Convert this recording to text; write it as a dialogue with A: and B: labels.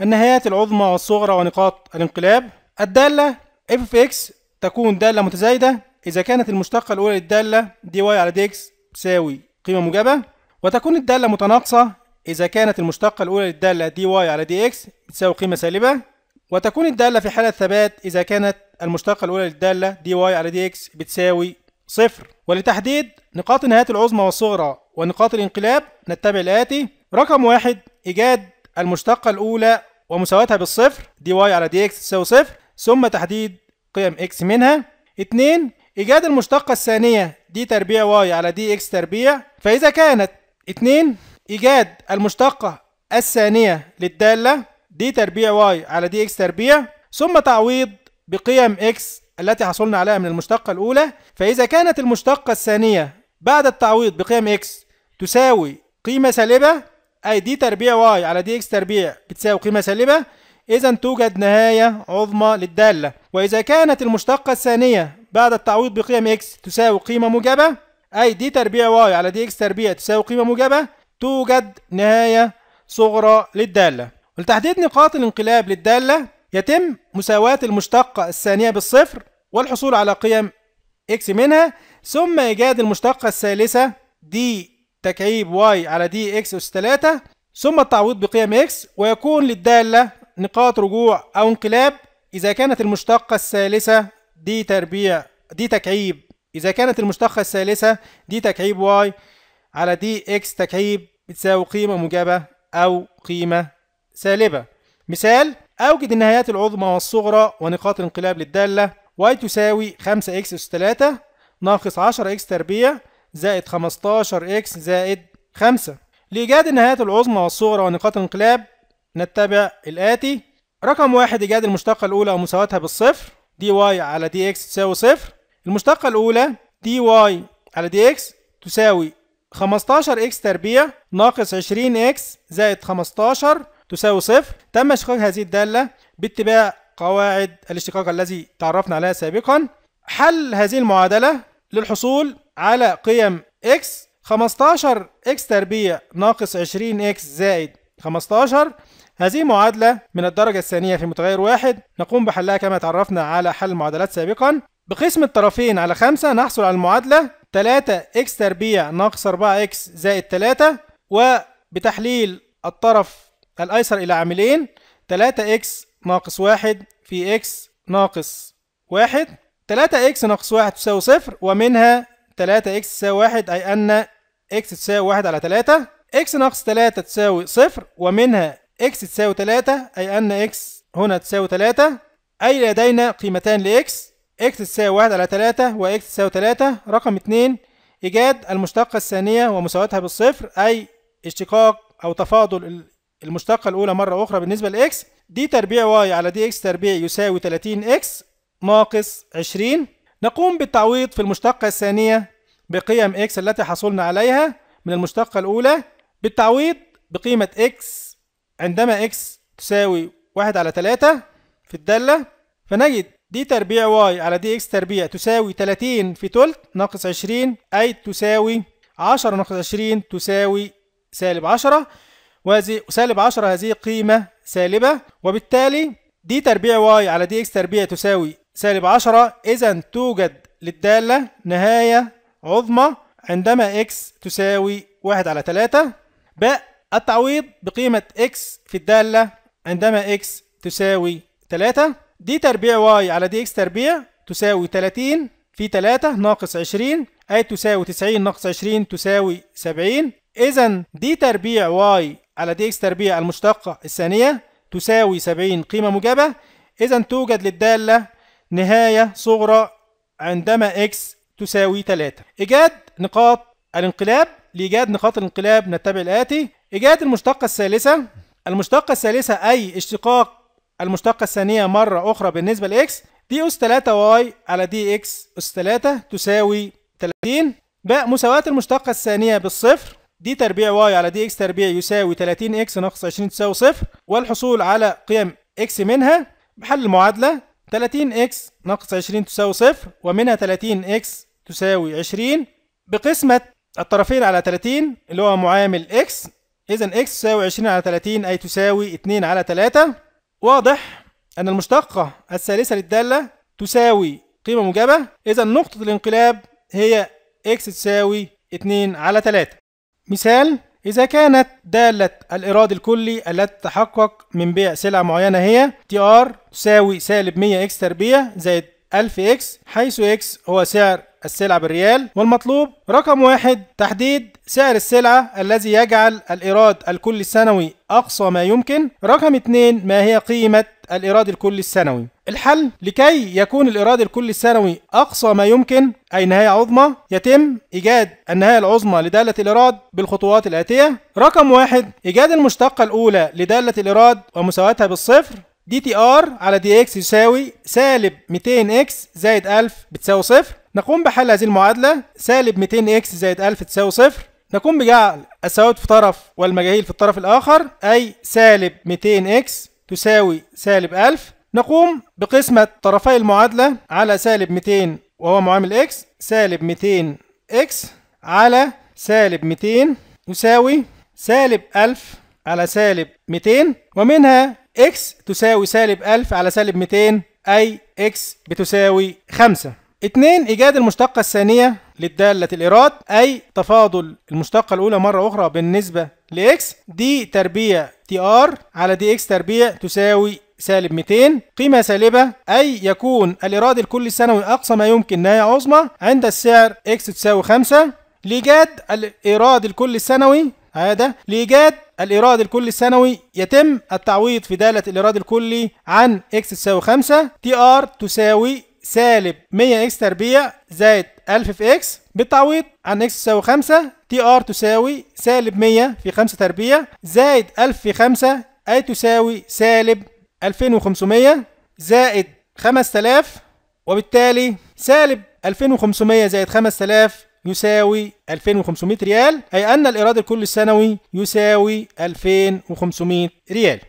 A: النهايات العظمى والصغرى ونقاط الانقلاب الدالة اف اكس تكون دالة متزايدة إذا كانت المشتقة الأولى للدالة دي واي على دي اكس تساوي قيمة موجبة وتكون الدالة متناقصة إذا كانت المشتقة الأولى للدالة دي واي على دي اكس تساوي قيمة سالبة وتكون الدالة في حالة ثبات إذا كانت المشتقة الأولى للدالة دي واي على دي اكس بتساوي صفر ولتحديد نقاط النهايات العظمى والصغرى ونقاط الانقلاب نتبع الآتي رقم واحد إيجاد المشتقة الأولى ومساواتها بالصفر دي واي على دي اكس تساوي صفر ثم تحديد قيم اكس منها اتنين ايجاد المشتقة الثانية دي تربيع واي على دي اكس تربيع فاذا كانت اتنين ايجاد المشتقة الثانية للدالة دي تربيع واي على دي اكس تربيع ثم تعويض بقيم اكس التي حصلنا عليها من المشتقة الأولى فإذا كانت المشتقة الثانية بعد التعويض بقيم اكس تساوي قيمة سالبة أي دي تربيع واي على دي إكس تربيع بتساوي قيمة سالبة إذا توجد نهاية عظمى للدالة وإذا كانت المشتقة الثانية بعد التعويض بقيم إكس تساوي قيمة موجبة أي دي تربيع واي على دي إكس تربيع تساوي قيمة موجبة توجد نهاية صغرى للدالة ولتحديد نقاط الانقلاب للدالة يتم مساواة المشتقة الثانية بالصفر والحصول على قيم إكس منها ثم إيجاد المشتقة الثالثة دي تكعيب واي على دي اكس أس 3 ثم التعويض بقيم اكس ويكون للدالة نقاط رجوع أو انقلاب إذا كانت المشتقة الثالثة دي تربيع دي تكعيب إذا كانت المشتقة الثالثة دي تكعيب واي على دي اكس تكعيب بتساوي قيمة موجبة أو قيمة سالبة مثال أوجد النهايات العظمى والصغرى ونقاط الانقلاب للدالة y تساوي 5 x أس 3 ناقص 10 x تربيع زائد 15 إكس زائد 5 لإيجاد النهايات العظمى والصغرى ونقاط الانقلاب نتبع الآتي رقم واحد إيجاد المشتقة الأولى ومساواتها بالصفر دي واي على دي إكس تساوي صفر المشتقة الأولى دي واي على دي إكس تساوي 15 إكس تربيع ناقص 20 إكس زائد 15 تساوي صفر تم اشتقاق هذه الدالة باتباع قواعد الاشتقاق الذي تعرفنا عليها سابقا حل هذه المعادلة للحصول على قيم اكس 15 اكس تربيع ناقص 20 اكس زائد 15 هذه معادلة من الدرجة الثانية في متغير واحد نقوم بحلها كما تعرفنا على حل معادلات سابقا بقسم الطرفين على 5 نحصل على المعادلة 3 x تربيع ناقص 4 x زائد 3 وبتحليل الطرف الأيسر إلى عاملين 3 x ناقص 1 في x ناقص 1 3 x ناقص 1 تساوي صفر ومنها 3 اكس تساوي 1 أي أن اكس تساوي 1 على 3 اكس ناقص 3 تساوي 0 ومنها اكس تساوي 3 أي أن اكس هنا تساوي 3 أي لدينا قيمتان لإكس اكس تساوي 1 على 3 واكس تساوي 3 رقم 2 إيجاد المشتقة الثانية ومساواتها بالصفر أي اشتقاق أو تفاضل المشتقة الأولى مرة أخرى بالنسبة لإكس دي تربيع واي على دي إكس تربيع يساوي 30 إكس ناقص 20 نقوم بالتعويض في المشتقة الثانية بقيم x التي حصلنا عليها من المشتقة الأولى بالتعويض بقيمة x عندما x تساوي واحد على 3 في الدالة فنجد دي تربيع y على دي x تربيع تساوي 30 في تلت ناقص عشرين أي تساوي عشرة ناقص عشرين تساوي سالب عشرة وهذه سالب عشرة هذه قيمة سالبة وبالتالي دي تربيع y على دي x تربيع تساوي سالب 10 إذا توجد للدالة نهاية عظمى عندما x تساوي 1 على 3 ب التعويض بقيمة x في الدالة عندما x تساوي 3 دي تربيع y على دي x تربيع تساوي 30 في 3 ناقص 20 أي تساوي 90 ناقص 20 تساوي 70 إذا دي تربيع y على دي x تربيع المشتقة الثانية تساوي 70 قيمة موجبة إذا توجد للدالة نهاية صغرى عندما x تساوي 3 إيجاد نقاط الانقلاب لإيجاد نقاط الانقلاب نتبع الآتي إيجاد المشتقة الثالثة المشتقة الثالثة أي اشتقاق المشتقة الثانية مرة أخرى بالنسبة لإكس دي أس 3y على دي إكس أس 3 تساوي 30 ب مساواة المشتقة الثانية بالصفر دي تربيع y على دي إكس تربيع يساوي 30 x ناقص 20 تساوي صفر والحصول على قيم x منها بحل المعادلة 30 اكس ناقص 20 تساوي صفر ومنها 30 اكس تساوي 20 بقسمة الطرفين على 30 اللي هو معامل اكس إذا اكس تساوي 20 على 30 أي تساوي 2 على 3 واضح أن المشتقة الثالثة للدالة تساوي قيمة موجبة إذا نقطة الانقلاب هي اكس تساوي 2 على 3 مثال إذا كانت دالة الإيراد الكلي التي تتحقق من بيع سلعة معينة هي تي ار تساوي سالب 100 اكس تربيع زائد 1000 اكس حيث اكس هو سعر السلع بالريال والمطلوب رقم واحد تحديد سعر السلعة الذي يجعل الإيراد الكلي السنوي أقصى ما يمكن رقم اثنين ما هي قيمة الإيراد الكلي السنوي الحل لكي يكون الإيراد الكلي السنوي أقصى ما يمكن أي نهاية عظمى يتم إيجاد النهاية العظمى لدالة الإيراد بالخطوات الآتية رقم واحد إيجاد المشتقة الأولى لدالة الإيراد ومساواتها بالصفر دي تي ار على دي اكس يساوي سالب 200 اكس زائد 1000 بتساوي صفر نقوم بحل هذه المعادلة سالب 200 اكس زائد 1000 تساوي صفر نقوم بجعل الثوابت في طرف والمجاهيل في الطرف الآخر أي سالب 200 اكس تساوي سالب 1000 نقوم بقسمة طرفي المعادلة على سالب 200 وهو معامل اكس سالب 200 اكس على سالب 200 يساوي سالب 1000 على سالب 200 ومنها اكس تساوي سالب 1000 على سالب 200 اي اكس بتساوي 5 2 ايجاد المشتقة الثانية للدالة الايراد اي تفاضل المشتقة الاولى مرة اخرى بالنسبة لاكس دي تربيع تي ار على دي اكس تربيع تساوي سالب 200 قيمة سالبة أي يكون الإيراد الكلي السنوي أقصى ما يمكن نهاية عظمى عند السعر x تساوي 5 لإيجاد الإيراد الكلي السنوي هذا لإيجاد الإيراد الكلي السنوي يتم التعويض في دالة الإيراد الكلي عن إكس تساوي 5 تي آر تساوي سالب 100 إكس تربيع زائد 1000 في إكس بالتعويض عن إكس تساوي 5 تي آر تساوي سالب 100 في 5 تربيع زائد 1000 في 5 أي تساوي سالب 2500 زائد 5000 وبالتالي سالب 2500 زائد 5000 يساوي 2500 ريال أي أن الإيراد الكلي السنوي يساوي 2500 ريال